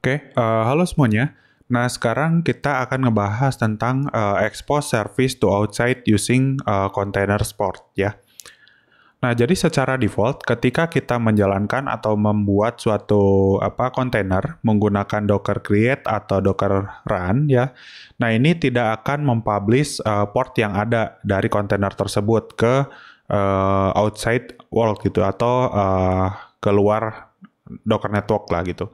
Oke, okay, uh, eh, halo semuanya. Nah, sekarang kita akan ngebahas tentang uh, expose service to outside using uh, container sport ya. Nah, jadi secara default ketika kita menjalankan atau membuat suatu apa container menggunakan Docker create atau Docker run ya. Nah, ini tidak akan mempublish uh, port yang ada dari container tersebut ke uh, outside world gitu atau uh, keluar Docker network lah gitu.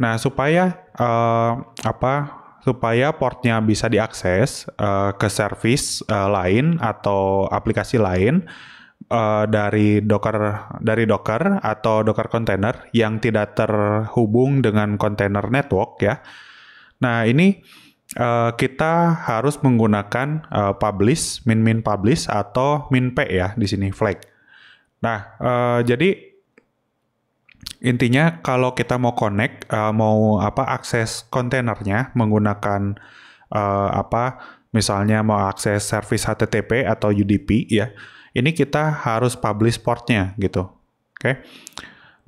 Nah, supaya uh, apa supaya portnya bisa diakses uh, ke service uh, lain atau aplikasi lain uh, dari Docker dari Docker atau Docker container yang tidak terhubung dengan container network ya. Nah, ini uh, kita harus menggunakan uh, publish min min publish atau min p ya di sini flag. Nah, uh, jadi Intinya kalau kita mau connect, uh, mau apa akses kontainernya menggunakan uh, apa misalnya mau akses service HTTP atau UDP ya, ini kita harus publish portnya gitu. Oke. Okay?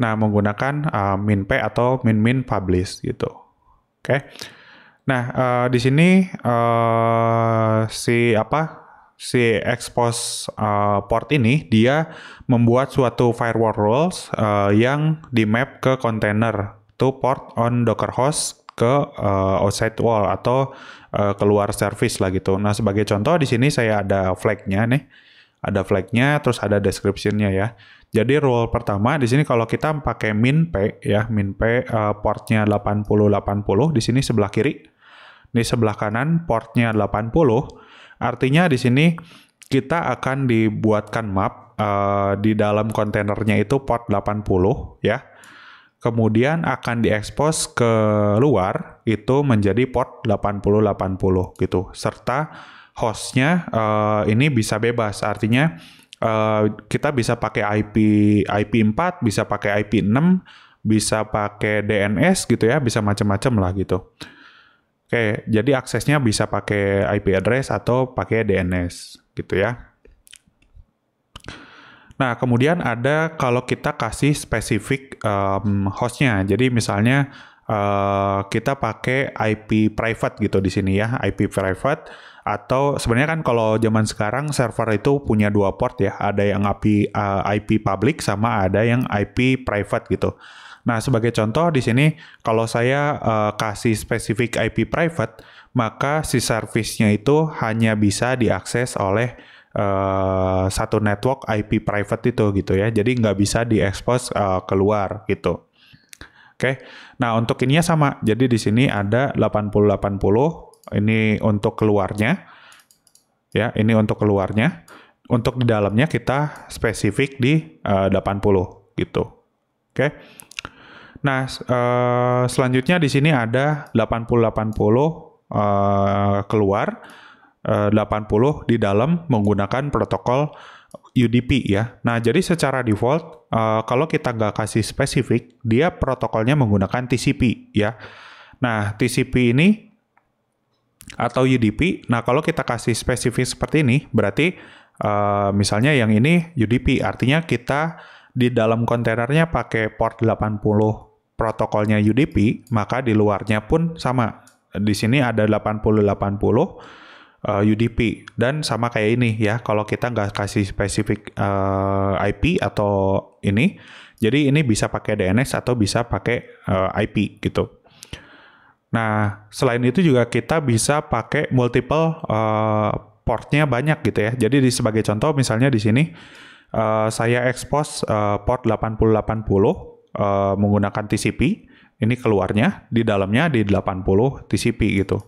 Nah, menggunakan uh, eh, minp atau min publish gitu. Oke. Okay? Nah, uh, di sini uh, si apa si expose uh, eh, port ini dia membuat suatu firewall rules uh, yang di map ke container to port on docker host ke uh, outside wall atau uh, keluar service lah gitu. Nah sebagai contoh di sini saya ada flagnya nih, ada flagnya terus ada descriptionnya ya. Jadi rule pertama di sini kalau kita pakai min p ya min p uh, portnya 8080 di sini sebelah kiri, di sebelah kanan portnya 80 Artinya di sini kita akan dibuatkan map uh, di dalam kontainernya itu port 80 ya. Kemudian akan diekspos ke luar itu menjadi port 8080 gitu. Serta hostnya uh, ini bisa bebas artinya uh, kita bisa pakai IP IP4, bisa pakai IP6, bisa pakai DNS gitu ya, bisa macam-macam lah gitu. Oke, jadi aksesnya bisa pakai IP address atau pakai DNS gitu ya. Nah, kemudian ada kalau kita kasih spesifik um, hostnya. Jadi misalnya uh, kita pakai IP private gitu di sini ya, IP private atau sebenarnya kan kalau zaman sekarang server itu punya dua port ya, ada yang IP uh, eh, IP public sama ada yang IP private gitu. Nah, sebagai contoh di sini kalau saya uh, kasih spesifik IP private, maka si service-nya itu hanya bisa diakses oleh uh, satu network IP private itu gitu ya. Jadi nggak bisa diekspos uh, keluar gitu. Oke. Okay. Nah, untuk ininya sama. Jadi di sini ada 8080 ini untuk keluarnya. Ya, ini untuk keluarnya. Untuk di dalamnya kita spesifik di uh, 80 gitu. Oke. Okay. Nah, uh, selanjutnya di sini ada 80 uh, eh, keluar eh, uh, 80 di dalam menggunakan protokol UDP ya. Nah, jadi secara default uh, kalau kita nggak kasih spesifik, dia protokolnya menggunakan TCP ya. Nah, TCP ini atau UDP. Nah, kalau kita kasih spesifik seperti ini, berarti uh, misalnya yang ini UDP, artinya kita di dalam kontainernya pakai port 80 protokolnya UDP, maka di luarnya pun sama. Di sini ada 8080 eh, UDP dan sama kayak ini ya. Kalau kita nggak kasih spesifik eh, IP atau ini, jadi ini bisa pakai DNS atau bisa pakai eh, IP gitu. Nah, selain itu juga kita bisa pakai multiple uh, portnya banyak gitu ya. Jadi di, sebagai contoh misalnya di sini uh, saya expose uh, port 8080 uh, menggunakan TCP, ini keluarnya di dalamnya di 80 TCP gitu.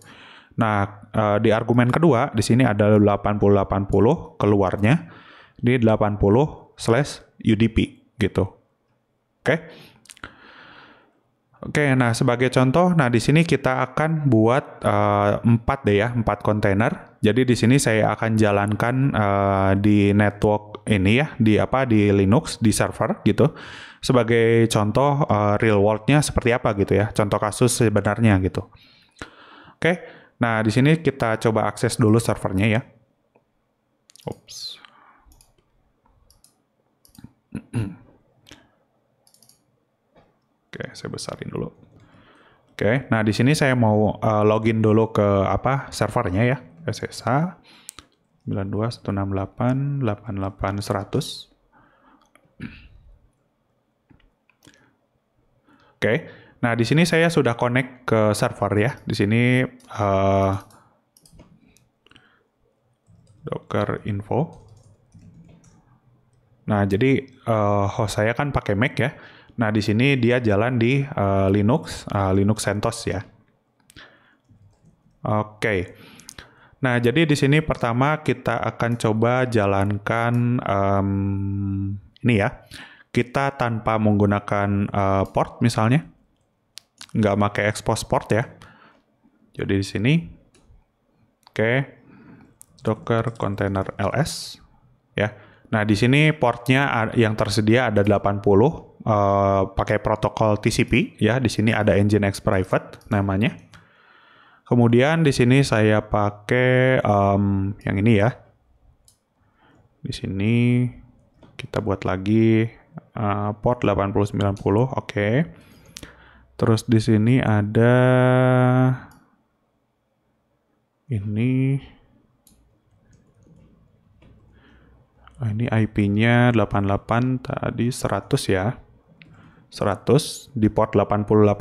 Nah, eh, di argumen kedua di sini ada 8080 keluarnya di 80 slash UDP gitu. Oke. Okay? Oke, okay, nah sebagai contoh, nah di sini kita akan buat uh, eh, 4 deh ya, 4 kontainer jadi di sini saya akan jalankan uh, di network ini ya, di apa di Linux di server gitu. Sebagai contoh uh, real world-nya seperti apa gitu ya. Contoh kasus sebenarnya gitu. Oke. Okay. Nah, di sini kita coba akses dulu servernya ya. Oops. Oke, okay, saya besarin dulu. Oke, okay, nah di sini saya mau uh, login dulu ke apa servernya ya. SSA delapan delapan delapan seratus. Oke, nah di sini saya sudah connect ke server ya. Di sini uh, docker info. Nah jadi uh, host saya kan pakai Mac ya. Nah di sini dia jalan di uh, Linux, uh, Linux CentOS ya. Oke. Okay. Nah, jadi di sini pertama kita akan coba jalankan um, ini ya. Kita tanpa menggunakan uh, port misalnya. Nggak pakai expose port ya. Jadi di sini. Oke. Okay. Docker container ls. Ya. Nah, di sini portnya yang tersedia ada 80. Uh, eh, pakai protokol TCP ya. Di sini ada Nginx private namanya. Kemudian di sini saya pakai um, yang ini ya. Di sini kita buat lagi uh, port 8090, oke. Okay. Terus di sini ada ini oh, ini IP-nya 88 tadi 100 ya. 100 di port 8080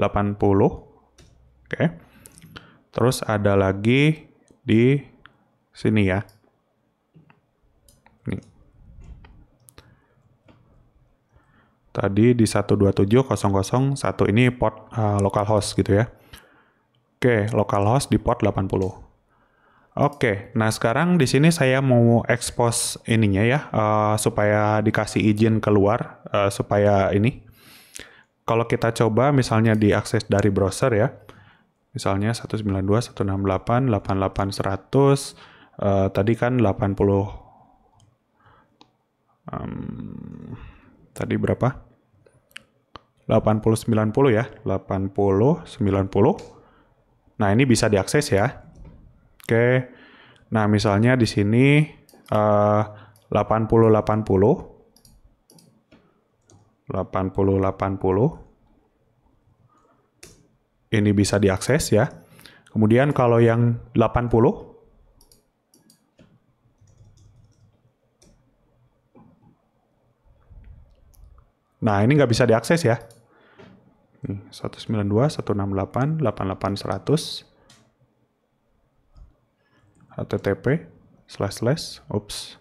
80 Oke. Terus ada lagi di sini ya. Nih. Tadi di satu ini port uh, eh, localhost gitu ya. Oke, lokal localhost di port 80. Oke, nah sekarang di sini saya mau expose ininya ya, uh, supaya dikasih izin keluar, uh, supaya ini. Kalau kita coba misalnya diakses dari browser ya, Misalnya 192, 168, 88, 100, uh, tadi kan 80, um, tadi berapa? 80, 90 ya, 80, 90. Nah ini bisa diakses ya. Oke, nah misalnya di sini uh, 80, 80, 80, 80, ini bisa diakses ya. Kemudian kalau yang 80 Nah, ini nggak bisa diakses ya. Nih, 192, 168, 88, 100. http slash slash oops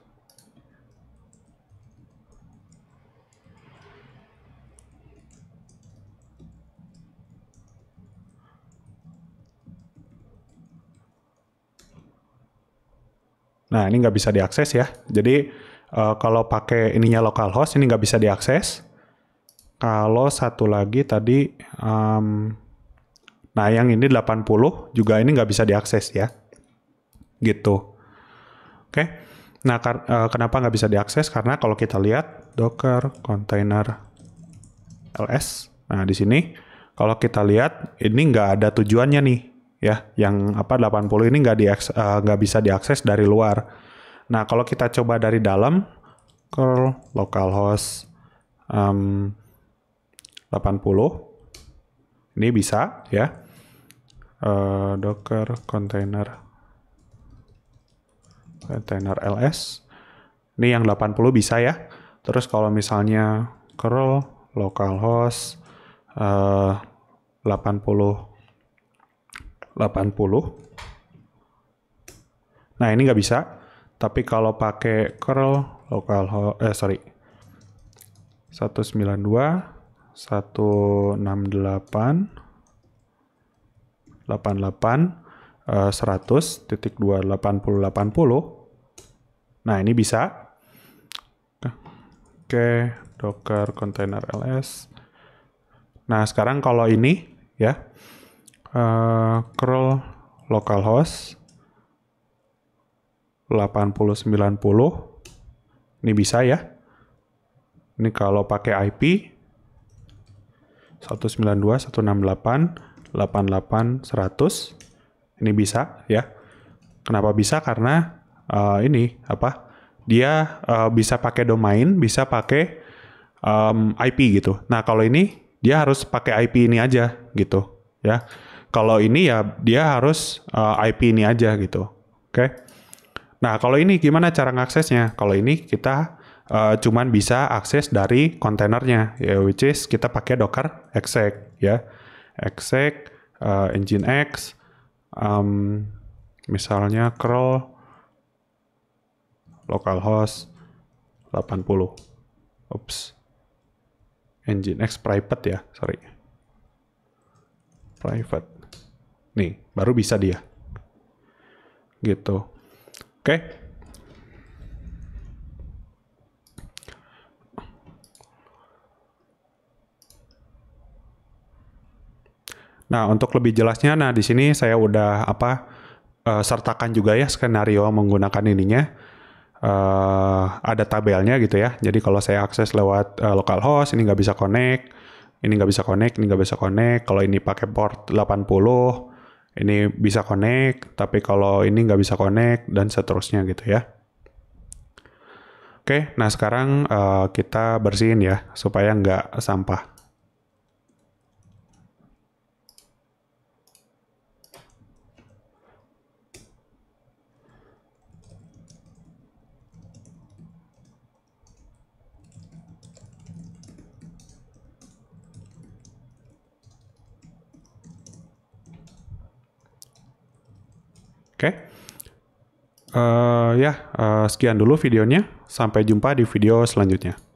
Nah ini nggak bisa diakses ya. Jadi uh, kalau pakai ininya localhost ini nggak bisa diakses. Kalau satu lagi tadi, um, nah yang ini 80 juga ini nggak bisa diakses ya. Gitu. Oke. Okay. Nah uh, kenapa nggak bisa diakses? Karena kalau kita lihat docker container ls. Nah di sini kalau kita lihat ini nggak ada tujuannya nih ya yang apa 80 ini nggak di eh, nggak uh, bisa diakses dari luar. Nah kalau kita coba dari dalam curl localhost um, 80 ini bisa ya uh, docker container container ls ini yang 80 bisa ya terus kalau misalnya curl localhost eh, uh, 80 80. Nah ini nggak bisa, tapi kalau pakai curl local eh sorry 192 168 88 100 titik 80 nah ini bisa oke docker container ls nah sekarang kalau ini ya curl localhost 8090 ini bisa ya ini kalau pakai IP 192.168.88.100 ini bisa ya kenapa bisa karena uh, ini apa dia uh, bisa pakai domain bisa pakai um, IP gitu nah kalau ini dia harus pakai IP ini aja gitu ya kalau ini ya dia harus uh, eh, IP ini aja gitu. Oke. Okay? Nah, kalau ini gimana cara ngaksesnya? Kalau ini kita uh, cuman bisa akses dari kontainernya, ya which is kita pakai Docker exec ya. Exec uh, engine X um, misalnya curl localhost 80. oops, Engine X private ya, sorry. Private. Nih, baru bisa dia. Gitu. Oke. Nah, untuk lebih jelasnya, nah di sini saya udah apa uh, sertakan juga ya skenario menggunakan ininya. Uh, ada tabelnya gitu ya. Jadi kalau saya akses lewat uh, eh, localhost, ini nggak bisa connect, ini nggak bisa connect, ini nggak bisa connect. Kalau ini pakai port 80, ini bisa connect, tapi kalau ini nggak bisa connect, dan seterusnya gitu ya. Oke, nah sekarang uh, kita bersihin ya, supaya nggak sampah. uh, ya, uh, sekian dulu videonya. Sampai jumpa di video selanjutnya.